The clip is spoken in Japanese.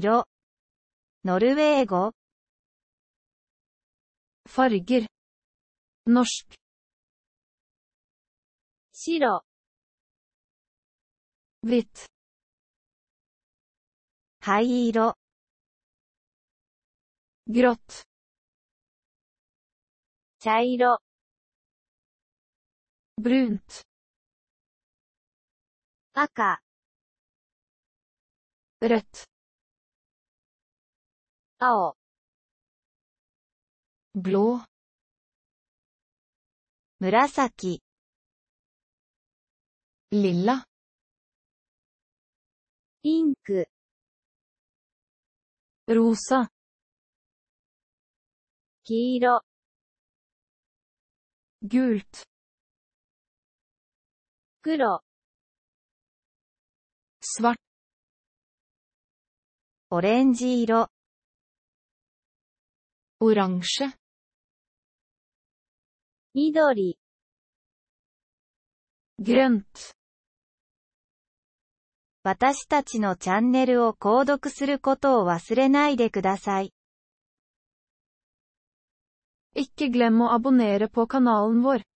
色ノルウェー語ファルゲルノシク白ウィット灰色グロット茶色ブルント赤レッド青 blå 紫 lilla ピンク rosa 黄色 gult 黒 svart オレンジ色 Oransje. Midori. Grønt. 私たちのチャンネルを購読することを忘れないでください。Ikke glem å abonnere på kanalen vår.